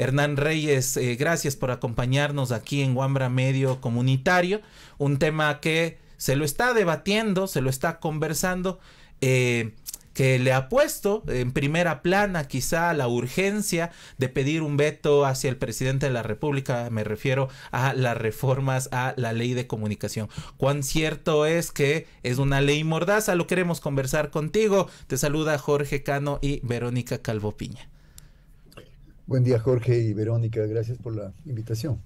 Hernán Reyes, eh, gracias por acompañarnos aquí en Guambra Medio Comunitario, un tema que se lo está debatiendo, se lo está conversando, eh, que le ha puesto en primera plana quizá la urgencia de pedir un veto hacia el presidente de la República, me refiero a las reformas a la ley de comunicación. Cuán cierto es que es una ley mordaza, lo queremos conversar contigo. Te saluda Jorge Cano y Verónica Calvo Piña. Buen día, Jorge y Verónica. Gracias por la invitación.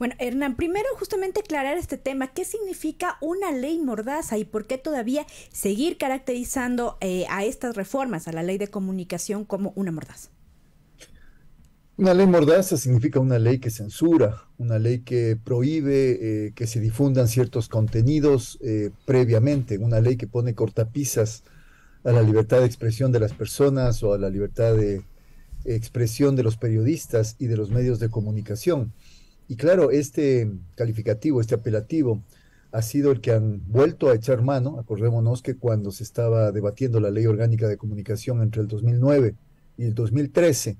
Bueno, Hernán, primero justamente aclarar este tema. ¿Qué significa una ley mordaza y por qué todavía seguir caracterizando eh, a estas reformas, a la ley de comunicación, como una mordaza? Una ley mordaza significa una ley que censura, una ley que prohíbe eh, que se difundan ciertos contenidos eh, previamente, una ley que pone cortapisas a la libertad de expresión de las personas o a la libertad de expresión de los periodistas y de los medios de comunicación. Y claro, este calificativo, este apelativo, ha sido el que han vuelto a echar mano. Acordémonos que cuando se estaba debatiendo la ley orgánica de comunicación entre el 2009 y el 2013,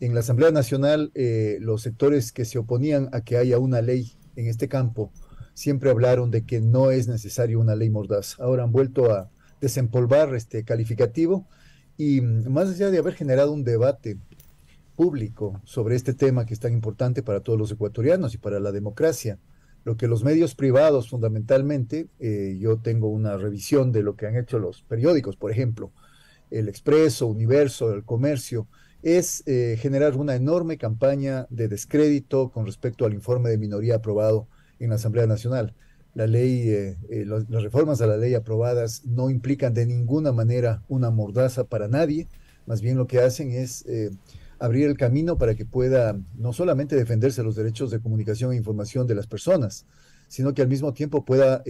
en la Asamblea Nacional eh, los sectores que se oponían a que haya una ley en este campo siempre hablaron de que no es necesario una ley mordaz. Ahora han vuelto a desempolvar este calificativo y más allá de haber generado un debate público sobre este tema que es tan importante para todos los ecuatorianos y para la democracia, lo que los medios privados fundamentalmente, eh, yo tengo una revisión de lo que han hecho los periódicos, por ejemplo, El Expreso, Universo, El Comercio, es eh, generar una enorme campaña de descrédito con respecto al informe de minoría aprobado en la Asamblea Nacional la ley, eh, eh, las reformas a la ley aprobadas no implican de ninguna manera una mordaza para nadie, más bien lo que hacen es eh, abrir el camino para que pueda no solamente defenderse los derechos de comunicación e información de las personas, sino que al mismo tiempo pueda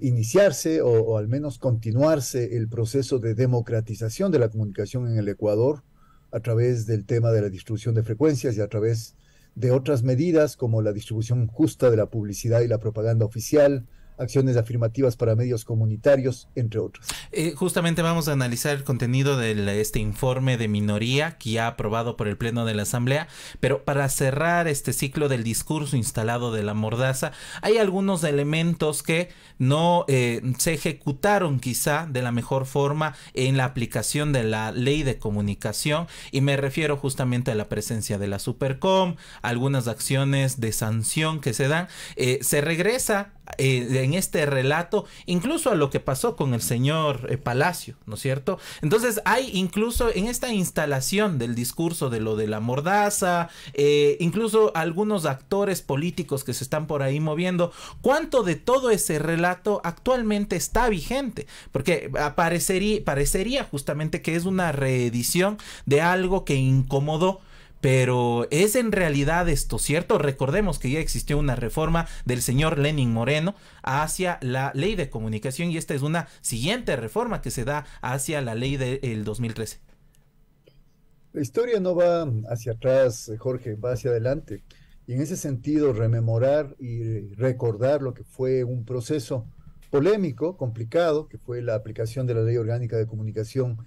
iniciarse o, o, al menos continuarse el proceso de democratización de la comunicación en el Ecuador a través del tema de la distribución de frecuencias y a través de de otras medidas como la distribución justa de la publicidad y la propaganda oficial, acciones afirmativas para medios comunitarios, entre otros. Eh, justamente vamos a analizar el contenido de este informe de minoría que ya aprobado por el Pleno de la Asamblea, pero para cerrar este ciclo del discurso instalado de la mordaza, hay algunos elementos que no eh, se ejecutaron quizá de la mejor forma en la aplicación de la ley de comunicación y me refiero justamente a la presencia de la Supercom, algunas acciones de sanción que se dan. Eh, se regresa eh, en este relato, incluso a lo que pasó con el señor eh, Palacio, ¿no es cierto? Entonces hay incluso en esta instalación del discurso de lo de la mordaza, eh, incluso algunos actores políticos que se están por ahí moviendo, ¿cuánto de todo ese relato actualmente está vigente? Porque aparecería, parecería justamente que es una reedición de algo que incomodó pero es en realidad esto cierto. Recordemos que ya existió una reforma del señor Lenin Moreno hacia la ley de comunicación y esta es una siguiente reforma que se da hacia la ley del 2013. La historia no va hacia atrás, Jorge, va hacia adelante. Y en ese sentido, rememorar y recordar lo que fue un proceso polémico, complicado, que fue la aplicación de la Ley Orgánica de Comunicación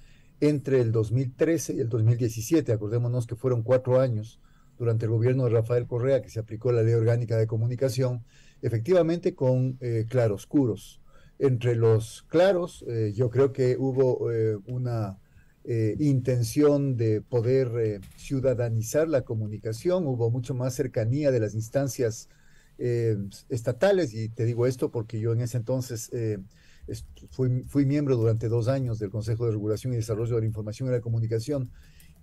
entre el 2013 y el 2017, acordémonos que fueron cuatro años durante el gobierno de Rafael Correa que se aplicó la ley orgánica de comunicación, efectivamente con eh, claroscuros. Entre los claros, eh, yo creo que hubo eh, una intención de poder ciudadanizar la comunicación, hubo mucho más cercanía de las instancias estatales, y te digo esto porque yo en ese entonces fui, miembro durante dos años del Consejo de Regulación y Desarrollo de la Información y la Comunicación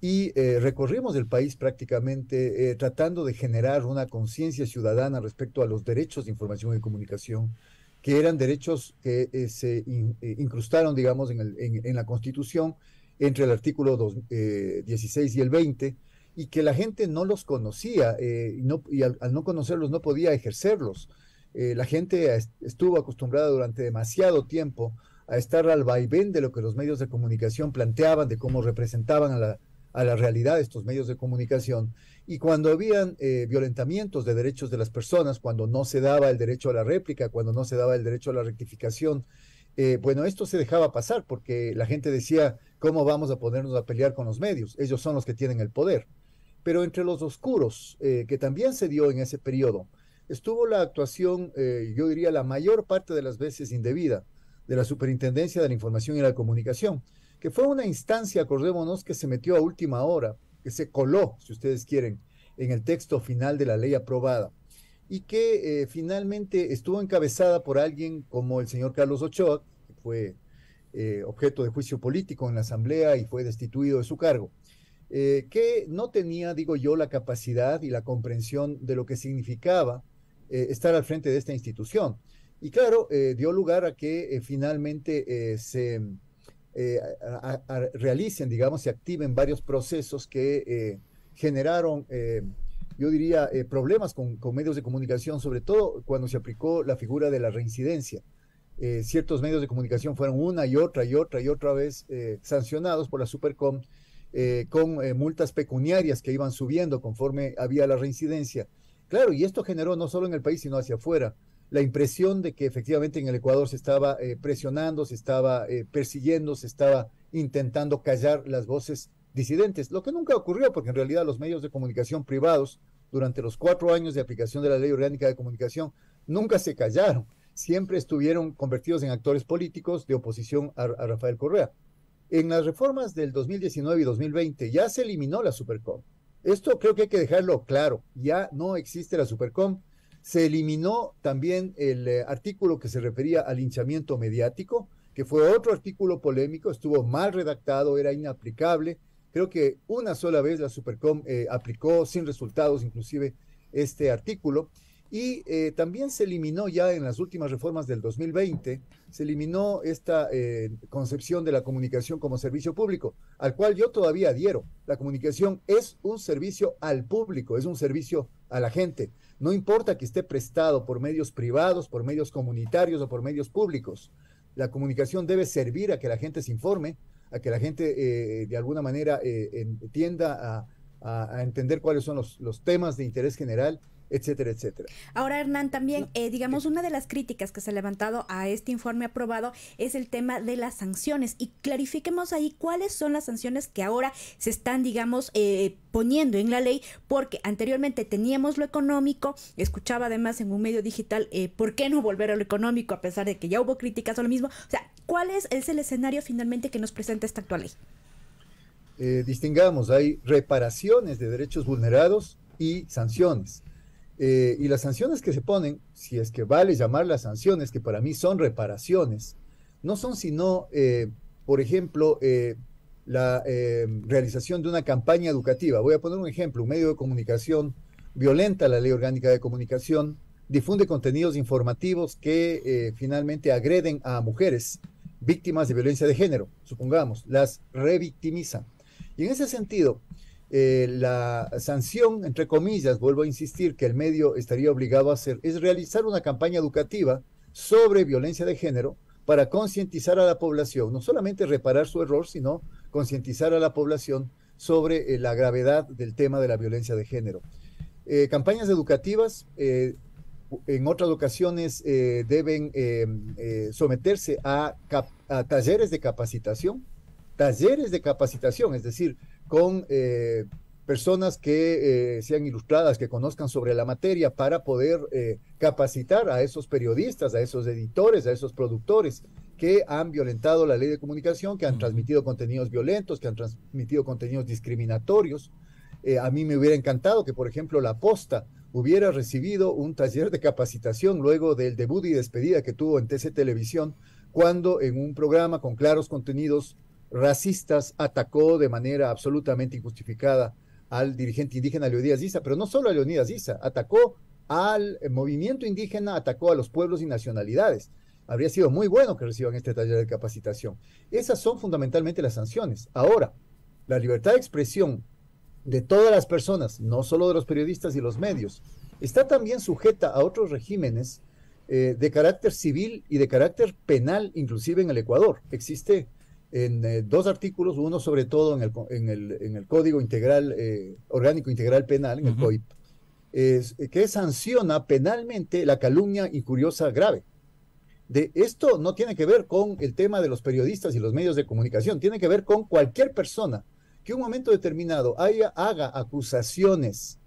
y eh, recorrimos el país prácticamente eh, tratando de generar una conciencia ciudadana respecto a los derechos de información y comunicación, que eran derechos que eh, se incrustaron, digamos, en, la Constitución entre el artículo 16 y el 20 y que la gente no los conocía y, al, no conocerlos no podía ejercerlos. Eh, la gente estuvo acostumbrada durante demasiado tiempo a estar al vaivén de lo que los medios de comunicación planteaban, de cómo representaban a la, realidad estos medios de comunicación. Y cuando habían eh, violentamientos de derechos de las personas, cuando no se daba el derecho a la réplica, cuando no se daba el derecho a la rectificación, eh, bueno, esto se dejaba pasar porque la gente decía, ¿cómo vamos a ponernos a pelear con los medios? Ellos son los que tienen el poder. Pero entre los oscuros, que también se dio en ese periodo, estuvo la actuación, eh, yo diría, la mayor parte de las veces indebida de la Superintendencia de la Información y la Comunicación, que fue una instancia, acordémonos, que se metió a última hora, que se coló, si ustedes quieren, en el texto final de la ley aprobada y que eh, finalmente estuvo encabezada por alguien como el señor Carlos Ochoa, que fue eh, objeto de juicio político en la Asamblea y fue destituido de su cargo, que no tenía, digo yo, la capacidad y la comprensión de lo que significaba eh, estar al frente de esta institución. Y claro, eh, dio lugar a que eh, finalmente se realicen, digamos, se activen varios procesos que generaron, yo diría, problemas con, medios de comunicación, sobre todo cuando se aplicó la figura de la reincidencia. ciertos medios de comunicación fueron una y otra y otra y otra vez sancionados por la Supercom con multas pecuniarias que iban subiendo conforme había la reincidencia. Claro, y esto generó no solo en el país, sino hacia afuera, la impresión de que efectivamente en el Ecuador se estaba eh, presionando, se estaba eh, persiguiendo, se estaba intentando callar las voces disidentes, lo que nunca ocurrió, porque en realidad los medios de comunicación privados, durante los cuatro años de aplicación de la Ley Orgánica de Comunicación, nunca se callaron, siempre estuvieron convertidos en actores políticos de oposición a, Rafael Correa. En las reformas del 2019 y 2020 ya se eliminó la Supercom esto creo que hay que dejarlo claro. Ya no existe la Supercom. Se eliminó también el eh, artículo que se refería al hinchamiento mediático, que fue otro artículo polémico, estuvo mal redactado, era inaplicable. Creo que una sola vez la Supercom eh, aplicó sin resultados inclusive este artículo. Y eh, también se eliminó ya en las últimas reformas del 2020, se eliminó esta eh, concepción de la comunicación como servicio público, al cual yo todavía adhiero. La comunicación es un servicio al público, es un servicio a la gente. No importa que esté prestado por medios privados, por medios comunitarios o por medios públicos. La comunicación debe servir a que la gente se informe, a que la gente eh, de alguna manera entienda a, entender cuáles son los temas de interés general etcétera, etcétera. Ahora, Hernán, también, eh, digamos, una de las críticas que se ha levantado a este informe aprobado es el tema de las sanciones. Y clarifiquemos ahí cuáles son las sanciones que ahora se están, digamos, eh, poniendo en la ley, porque anteriormente teníamos lo económico, escuchaba además en un medio digital, eh, ¿por qué no volver a lo económico a pesar de que ya hubo críticas o lo mismo? O sea, ¿cuál es, es el escenario finalmente que nos presenta esta actual ley? distingamos, hay reparaciones de derechos vulnerados y sanciones. Eh, y las sanciones que se ponen, si es que vale llamar las sanciones, que para mí son reparaciones, no son sino, eh, por ejemplo, eh, la realización de una campaña educativa. Voy a poner un ejemplo, un medio de comunicación violenta la ley orgánica de comunicación, difunde contenidos informativos que finalmente agreden a mujeres víctimas de violencia de género, supongamos, las revictimiza. Y en ese sentido, eh, la sanción, entre comillas, vuelvo a insistir, que el medio estaría obligado a hacer, es realizar una campaña educativa sobre violencia de género para concientizar a la población, no solamente reparar su error, sino concientizar a la población sobre eh, la gravedad del tema de la violencia de género. Eh, campañas educativas en otras ocasiones deben someterse a, a talleres de capacitación, talleres de capacitación, es decir, con eh, personas que eh, sean ilustradas, que conozcan sobre la materia para poder eh, capacitar a esos periodistas, a esos editores, a esos productores que han violentado la ley de comunicación, que han transmitido contenidos violentos, que han transmitido contenidos discriminatorios. a mí me hubiera encantado que, por ejemplo, la posta hubiera recibido un taller de capacitación luego del debut y despedida que tuvo en TC Televisión, cuando en un programa con claros contenidos racistas atacó de manera absolutamente injustificada al dirigente indígena Leonidas Isa, pero no solo a Leonidas Issa, atacó al movimiento indígena, atacó a los pueblos y nacionalidades. Habría sido muy bueno que reciban este taller de capacitación. Esas son fundamentalmente las sanciones. Ahora, la libertad de expresión de todas las personas, no solo de los periodistas y los medios, está también sujeta a otros regímenes eh, de carácter civil y de carácter penal, inclusive en el Ecuador. Existe en eh, dos artículos, uno sobre todo en el, Código Integral, eh, Orgánico Integral Penal, en el COIP, es, eh, que sanciona penalmente la calumnia incuriosa grave. De esto no tiene que ver con el tema de los periodistas y los medios de comunicación, tiene que ver con cualquier persona que en un momento determinado haya, haga acusaciones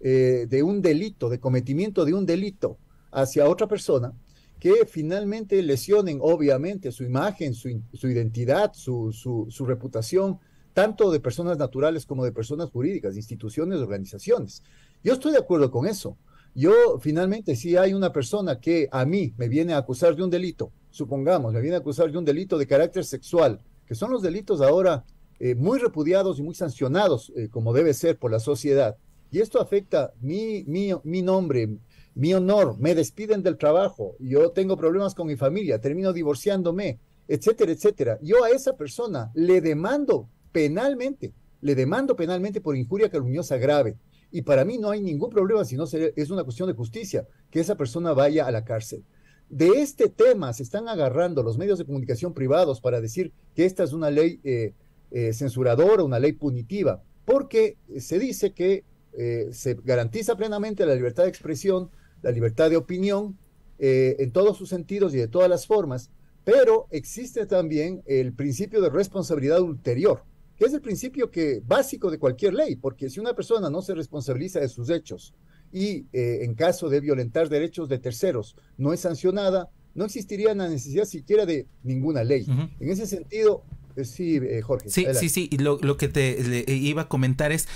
de un delito, de cometimiento de un delito hacia otra persona, que finalmente lesionen obviamente su imagen, su, identidad, su, su, reputación, tanto de personas naturales como de personas jurídicas, instituciones, organizaciones. Yo estoy de acuerdo con eso. Yo finalmente, si hay una persona que a mí me viene a acusar de un delito, supongamos, me viene a acusar de un delito de carácter sexual, que son los delitos ahora eh, muy repudiados y muy sancionados, eh, como debe ser por la sociedad, y esto afecta mi, mi, mi nombre, mi honor, me despiden del trabajo, yo tengo problemas con mi familia, termino divorciándome, etcétera, etcétera. Yo a esa persona le demando penalmente, le demando penalmente por injuria calumniosa grave. Y para mí no hay ningún problema, sino es una cuestión de justicia, que esa persona vaya a la cárcel. De este tema se están agarrando los medios de comunicación privados para decir que esta es una ley eh, eh, censuradora, una ley punitiva, porque se dice que eh, se garantiza plenamente la libertad de expresión, la libertad de opinión eh, en todos sus sentidos y de todas las formas, pero existe también el principio de responsabilidad ulterior, que es el principio que, básico de cualquier ley, porque si una persona no se responsabiliza de sus hechos y eh, en caso de violentar derechos de terceros no es sancionada, no existiría la necesidad siquiera de ninguna ley. En ese sentido, eh, sí, Jorge. Sí, sí, sí, lo, lo que te iba a comentar es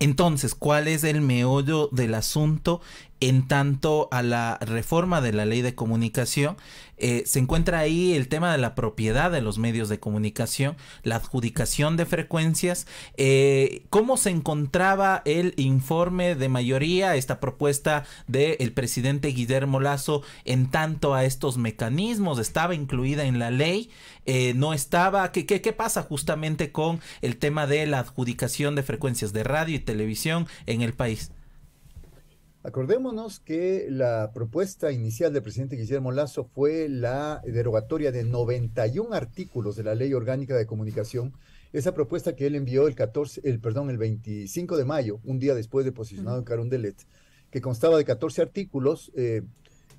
entonces, ¿cuál es el meollo del asunto en tanto a la reforma de la ley de comunicación, eh, se encuentra ahí el tema de la propiedad de los medios de comunicación, la adjudicación de frecuencias, eh, cómo se encontraba el informe de mayoría, esta propuesta del presidente Guillermo Lazo en tanto a estos mecanismos, estaba incluida en la ley, eh, no estaba, ¿qué, qué, qué pasa justamente con el tema de la adjudicación de frecuencias de radio y televisión en el país? Acordémonos que la propuesta inicial del presidente Guillermo Lazo fue la derogatoria de 91 artículos de la Ley Orgánica de Comunicación. Esa propuesta que él envió el el perdón, el 25 de mayo, un día después de posicionado en Carondelet, que constaba de 14 artículos, eh,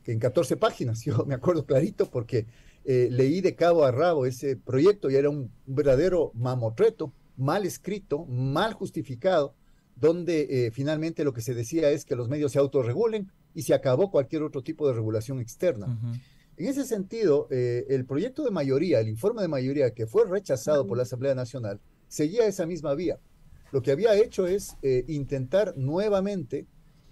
en 14 páginas, yo me acuerdo clarito porque eh, leí de cabo a rabo ese proyecto y era un verdadero mamotreto, mal escrito, mal justificado donde eh, finalmente lo que se decía es que los medios se autorregulen y se acabó cualquier otro tipo de regulación externa. En ese sentido, eh, el proyecto de mayoría, el informe de mayoría que fue rechazado por la Asamblea Nacional, seguía esa misma vía. Lo que había hecho es eh, intentar nuevamente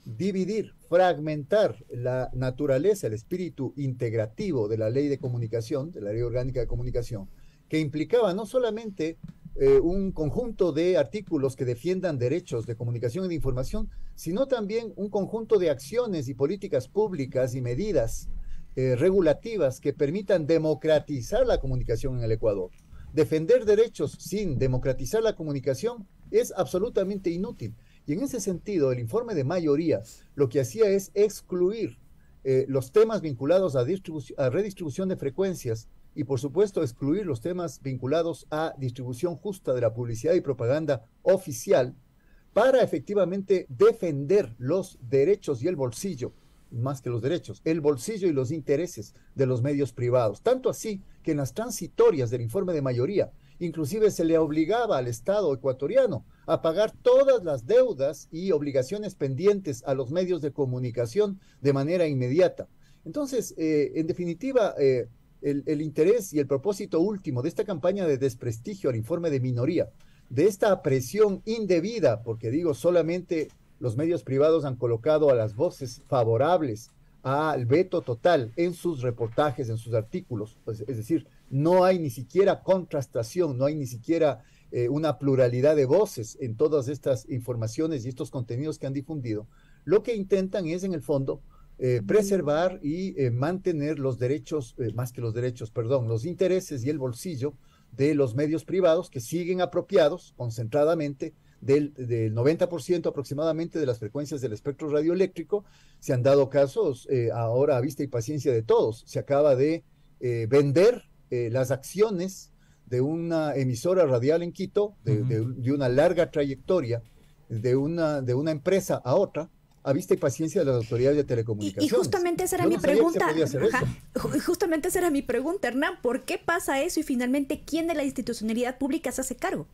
dividir, fragmentar la naturaleza, el espíritu integrativo de la ley de comunicación, de la ley orgánica de comunicación, que implicaba no solamente eh, un conjunto de artículos que defiendan derechos de comunicación y de información, sino también un conjunto de acciones y políticas públicas y medidas eh, regulativas que permitan democratizar la comunicación en el Ecuador. Defender derechos sin democratizar la comunicación es absolutamente inútil. Y en ese sentido, el informe de mayoría lo que hacía es excluir eh, los temas vinculados a redistribución de frecuencias y por supuesto excluir los temas vinculados a distribución justa de la publicidad y propaganda oficial para efectivamente defender los derechos y el bolsillo, más que los derechos, el bolsillo y los intereses de los medios privados. Tanto así que en las transitorias del informe de mayoría, inclusive se le obligaba al Estado ecuatoriano a pagar todas las deudas y obligaciones pendientes a los medios de comunicación de manera inmediata. Entonces, eh, en definitiva, eh, el, interés y el propósito último de esta campaña de desprestigio al informe de minoría, de esta presión indebida, porque digo, solamente los medios privados han colocado a las voces favorables al veto total en sus reportajes, en sus artículos. Pues, es decir, no hay ni siquiera contrastación, no hay ni siquiera eh, una pluralidad de voces en todas estas informaciones y estos contenidos que han difundido. Lo que intentan es, en el fondo, eh, preservar y eh, mantener los derechos, eh, más que los derechos, perdón, los intereses y el bolsillo de los medios privados que siguen apropiados concentradamente del, 90% aproximadamente de las frecuencias del espectro radioeléctrico. Se han dado casos ahora a vista y paciencia de todos. Se acaba de vender las acciones de una emisora radial en Quito, de, de una larga trayectoria, de una, de una empresa a otra, ...a vista y paciencia de las autoridades de telecomunicaciones. Y, justamente esa era mi pregunta. Justamente esa era mi pregunta, Hernán. ¿Por qué pasa eso y finalmente quién de la institucionalidad pública se hace cargo?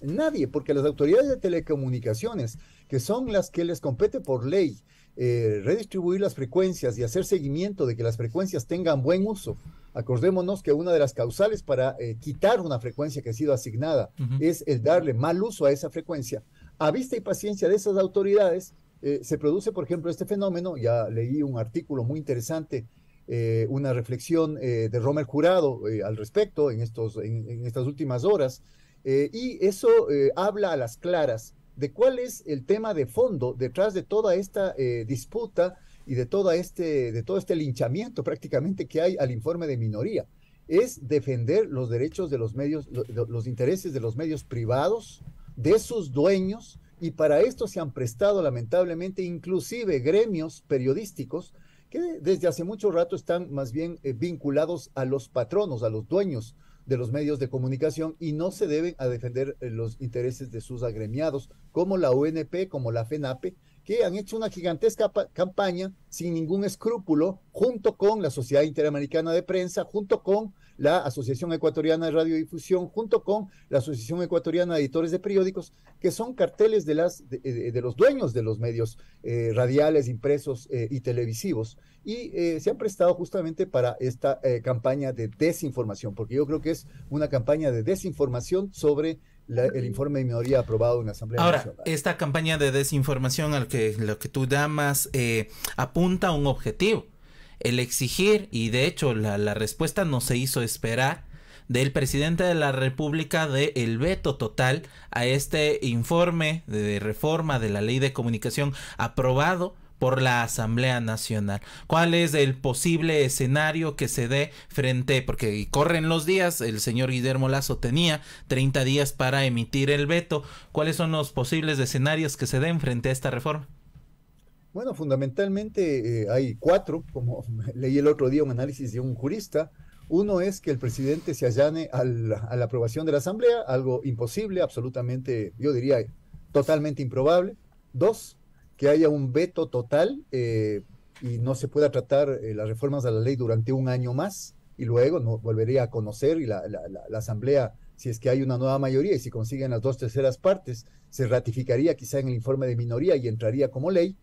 Nadie, porque las autoridades de telecomunicaciones, que son las que les compete por ley eh, redistribuir las frecuencias y hacer seguimiento de que las frecuencias tengan buen uso, Acordémonos que una de las causales para eh, quitar una frecuencia que ha sido asignada es el darle mal uso a esa frecuencia. A vista y paciencia de esas autoridades, eh, se produce, por ejemplo, este fenómeno, ya leí un artículo muy interesante, eh, una reflexión eh, de Romer Jurado al respecto en, estos, estas últimas horas, y eso habla a las claras de cuál es el tema de fondo detrás de toda esta disputa y de, toda este, de todo este linchamiento prácticamente que hay al informe de minoría. Es defender los derechos de los medios, los intereses de los medios privados, de sus dueños, y para esto se han prestado lamentablemente inclusive gremios periodísticos que desde hace mucho rato están más bien eh, vinculados a los patronos, a los dueños de los medios de comunicación y no se deben a defender eh, los intereses de sus agremiados, como la UNP, como la FENAPE, que han hecho una gigantesca campaña sin ningún escrúpulo, junto con la Sociedad Interamericana de Prensa, junto con la Asociación Ecuatoriana de Radiodifusión junto con la Asociación Ecuatoriana de Editores de Periódicos, que son carteles de, las, de, los dueños de los medios eh, radiales, impresos eh, y televisivos. Y eh, se han prestado justamente para esta campaña de desinformación, porque yo creo que es una campaña de desinformación sobre el informe de minoría aprobado en la Asamblea Ahora, Nacional. esta campaña de desinformación al que, lo que tú damas apunta a un objetivo el exigir, y de hecho la, respuesta no se hizo esperar, del presidente de la República de el veto total a este informe de reforma de la ley de comunicación aprobado por la Asamblea Nacional. ¿Cuál es el posible escenario que se dé frente? Porque corren los días, el señor Guillermo Lazo tenía 30 días para emitir el veto. ¿Cuáles son los posibles escenarios que se den frente a esta reforma? Bueno, fundamentalmente eh, hay cuatro, como leí el otro día un análisis de un jurista. Uno es que el presidente se allane a la aprobación de la Asamblea, algo imposible, absolutamente, yo diría, totalmente improbable. Dos, que haya un veto total eh, y no se pueda tratar eh, las reformas a la ley durante un año más y luego no, volvería a conocer y la, la Asamblea si es que hay una nueva mayoría y si consiguen las dos terceras partes, se ratificaría quizá en el informe de minoría y entraría como ley.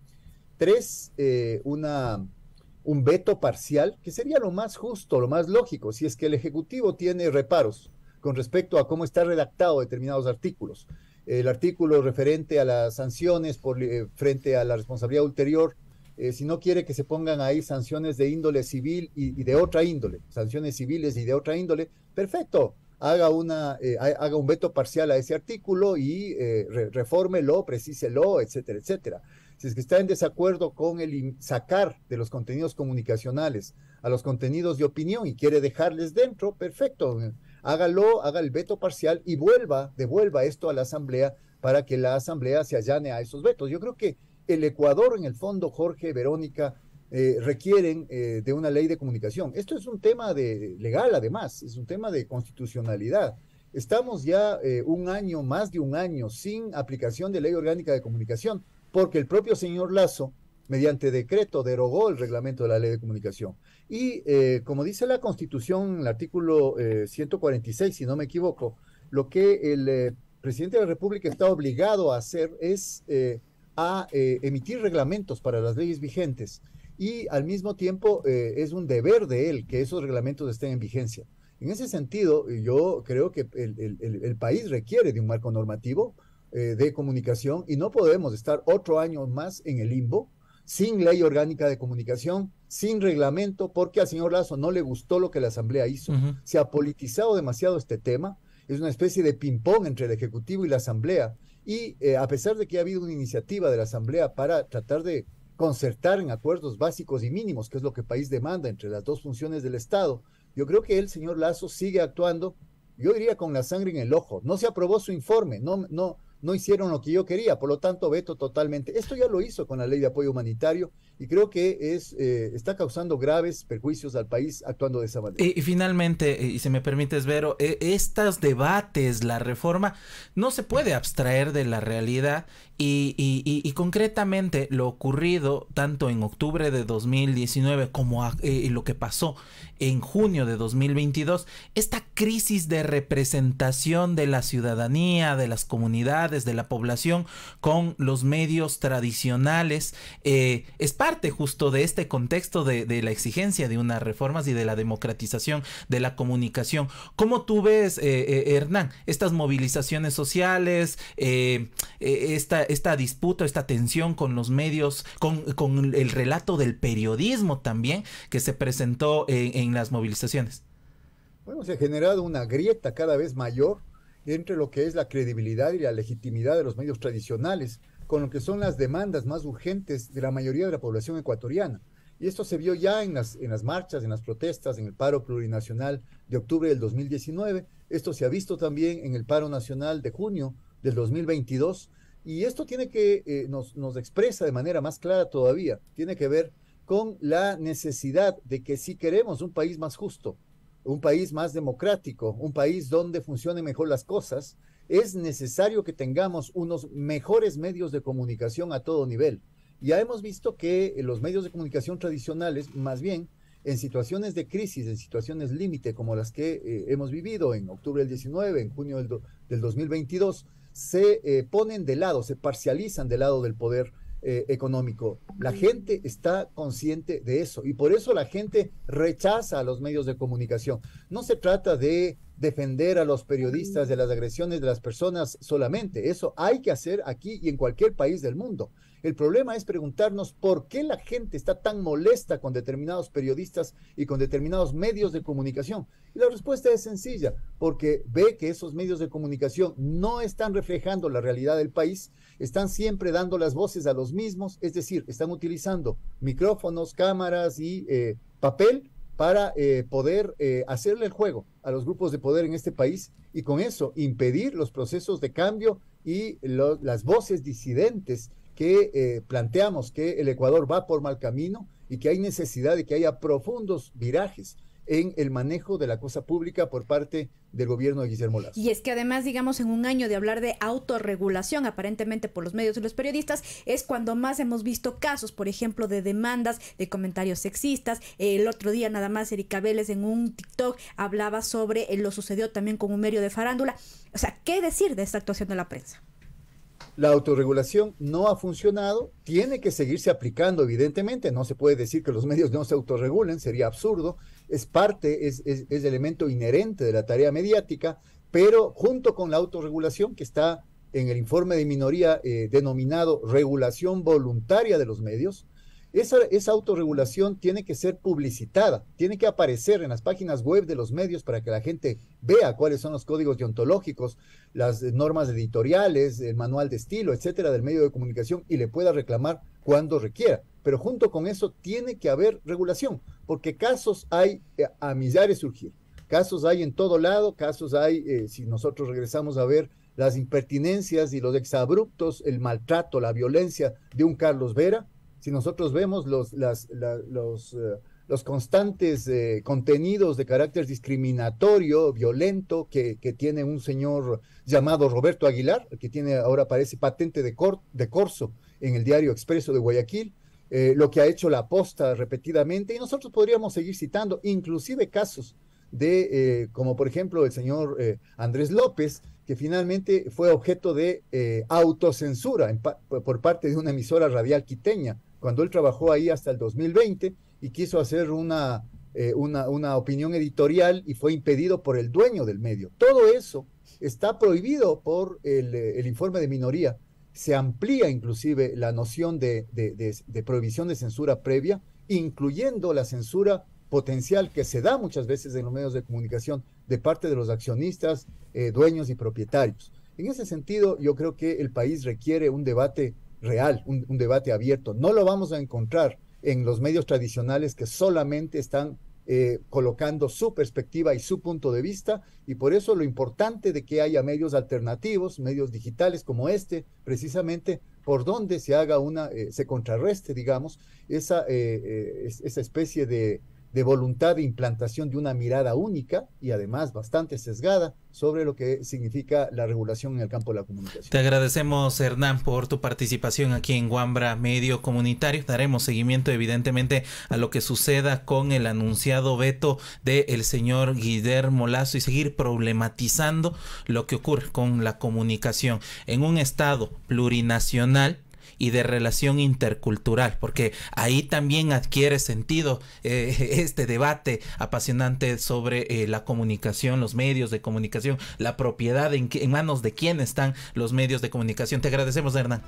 Tres, eh, un veto parcial, que sería lo más justo, lo más lógico, si es que el Ejecutivo tiene reparos con respecto a cómo está redactado determinados artículos. El artículo referente a las sanciones eh, frente a la responsabilidad ulterior, eh, si no quiere que se pongan ahí sanciones de índole civil y, de otra índole, sanciones civiles y de otra índole, perfecto, haga, una, haga un veto parcial a ese artículo y re, refórmelo, precíselo, etcétera, etcétera si es que está en desacuerdo con el sacar de los contenidos comunicacionales a los contenidos de opinión y quiere dejarles dentro, perfecto, hágalo, haga el veto parcial y vuelva, devuelva esto a la Asamblea para que la Asamblea se allane a esos vetos. Yo creo que el Ecuador, en el fondo, Jorge, Verónica, eh, requieren eh, de una ley de comunicación. Esto es un tema de legal, además, es un tema de constitucionalidad. Estamos ya eh, un año, más de un año, sin aplicación de ley orgánica de comunicación porque el propio señor Lazo, mediante decreto, derogó el reglamento de la ley de comunicación. Y eh, como dice la Constitución, el artículo 146, eh, si no me equivoco, lo que el eh, presidente de la República está obligado a hacer es a emitir reglamentos para las leyes vigentes y al mismo tiempo es un deber de él que esos reglamentos estén en vigencia. En ese sentido, yo creo que el, el país requiere de un marco normativo eh, de comunicación y no podemos estar otro año más en el limbo sin ley orgánica de comunicación, sin reglamento, porque al señor Lazo no le gustó lo que la Asamblea hizo. Se ha politizado demasiado este tema, es una especie de ping-pong entre el Ejecutivo y la Asamblea. Y eh, a pesar de que ha habido una iniciativa de la Asamblea para tratar de concertar en acuerdos básicos y mínimos, que es lo que el país demanda entre las dos funciones del Estado, yo creo que el señor Lazo sigue actuando, yo diría con la sangre en el ojo. No se aprobó su informe, no, no, no hicieron lo que yo quería, por lo tanto veto totalmente. Esto ya lo hizo con la ley de apoyo humanitario y creo que es, eh, está causando graves perjuicios al país actuando de esa manera. Y, finalmente, eh, y si me permites, Vero, eh, estos debates, la reforma, no se puede abstraer de la realidad y, concretamente lo ocurrido tanto en octubre de 2019 como ah, lo que pasó en junio de 2022, esta crisis de representación de la ciudadanía, de las comunidades, de la población con los medios tradicionales, eh, parte justo de este contexto de, la exigencia de unas reformas y de la democratización de la comunicación. ¿Cómo tú ves, eh, eh, Hernán, estas movilizaciones sociales, eh, esta, esta disputa, esta tensión con los medios, con, el relato del periodismo también que se presentó en las movilizaciones? Bueno, se ha generado una grieta cada vez mayor entre lo que es la credibilidad y la legitimidad de los medios tradicionales con lo que son las demandas más urgentes de la mayoría de la población ecuatoriana. Y esto se vio ya en las, en las marchas, en las protestas, en el paro plurinacional de octubre del 2019. Esto se ha visto también en el paro nacional de junio del 2022. Y esto tiene que, eh, nos, nos expresa de manera más clara todavía, tiene que ver con la necesidad de que si queremos un país más justo, un país más democrático, un país donde funcionen mejor las cosas, es necesario que tengamos unos mejores medios de comunicación a todo nivel. Ya hemos visto que eh, los medios de comunicación tradicionales, más bien, en situaciones de crisis, en situaciones límite como las que eh, hemos vivido en octubre del 19, en junio del, 2022, se eh, ponen de lado, se parcializan del lado del poder económico. La gente está consciente de eso y por eso la gente rechaza a los medios de comunicación. No se trata de defender a los periodistas de las agresiones de las personas solamente. Eso hay que hacer aquí y en cualquier país del mundo. El problema es preguntarnos por qué la gente está tan molesta con determinados periodistas y con determinados medios de comunicación. Y la respuesta es sencilla, porque ve que esos medios de comunicación no están reflejando la realidad del país, están siempre dando las voces a los mismos, es decir, están utilizando micrófonos, cámaras y eh, papel para eh, poder eh, hacerle el juego a los grupos de poder en este país y con eso impedir los procesos de cambio y las voces disidentes que eh, planteamos que el Ecuador va por mal camino y que hay necesidad de que haya profundos virajes en el manejo de la cosa pública por parte del gobierno de Guillermo Lazo. Y es que además, digamos, en un año de hablar de autorregulación, aparentemente por los medios y los periodistas, es cuando más hemos visto casos, por ejemplo, de demandas, de comentarios sexistas. El otro día nada más Erika Vélez en un TikTok hablaba sobre eh, lo sucedió también con un medio de farándula. O sea, ¿qué decir de esta actuación de la prensa? La autorregulación no ha funcionado, tiene que seguirse aplicando, evidentemente, no se puede decir que los medios no se autorregulen, sería absurdo, es parte, es, elemento inherente de la tarea mediática, pero junto con la autorregulación que está en el informe de minoría eh, denominado regulación voluntaria de los medios, esa, esa, autorregulación tiene que ser publicitada, tiene que aparecer en las páginas web de los medios para que la gente vea cuáles son los códigos deontológicos, las normas editoriales, el manual de estilo, etcétera, del medio de comunicación y le pueda reclamar cuando requiera. Pero junto con eso tiene que haber regulación, porque casos hay eh, a millares surgir, casos hay en todo lado, casos hay, eh, si nosotros regresamos a ver las impertinencias y los exabruptos, el maltrato, la violencia de un Carlos Vera, si nosotros vemos los, los, eh, los constantes contenidos de carácter discriminatorio, violento, que, tiene un señor llamado Roberto Aguilar, que tiene ahora parece patente de, de corso en el diario Expreso de Guayaquil, eh, lo que ha hecho la posta repetidamente, y nosotros podríamos seguir citando inclusive casos de, eh, como por ejemplo el señor eh, Andrés López, que finalmente fue objeto de autocensura por parte de una emisora radial quiteña, cuando él trabajó ahí hasta el 2020 y quiso hacer una, una, opinión editorial y fue impedido por el dueño del medio. Todo eso está prohibido por el, el informe de minoría se amplía inclusive la noción de, prohibición de censura previa, incluyendo la censura potencial que se da muchas veces en los medios de comunicación de parte de los accionistas, eh, dueños y propietarios. En ese sentido, yo creo que el país requiere un debate real, un, un debate abierto. No lo vamos a encontrar en los medios tradicionales que solamente están eh, colocando su perspectiva y su punto de vista, y por eso lo importante de que haya medios alternativos, medios digitales como este, precisamente por donde se haga una, eh, se contrarreste, digamos, esa, eh, esa especie de de voluntad de implantación de una mirada única y además bastante sesgada sobre lo que significa la regulación en el campo de la comunicación. Te agradecemos, Hernán, por tu participación aquí en Guambra Medio Comunitario. Daremos seguimiento, evidentemente, a lo que suceda con el anunciado veto del señor Guider Molazo y seguir problematizando lo que ocurre con la comunicación en un Estado plurinacional y de relación intercultural, porque ahí también adquiere sentido eh, este debate apasionante sobre eh, la comunicación, los medios de comunicación, la propiedad, en, en manos de quién están los medios de comunicación. Te agradecemos, Hernán.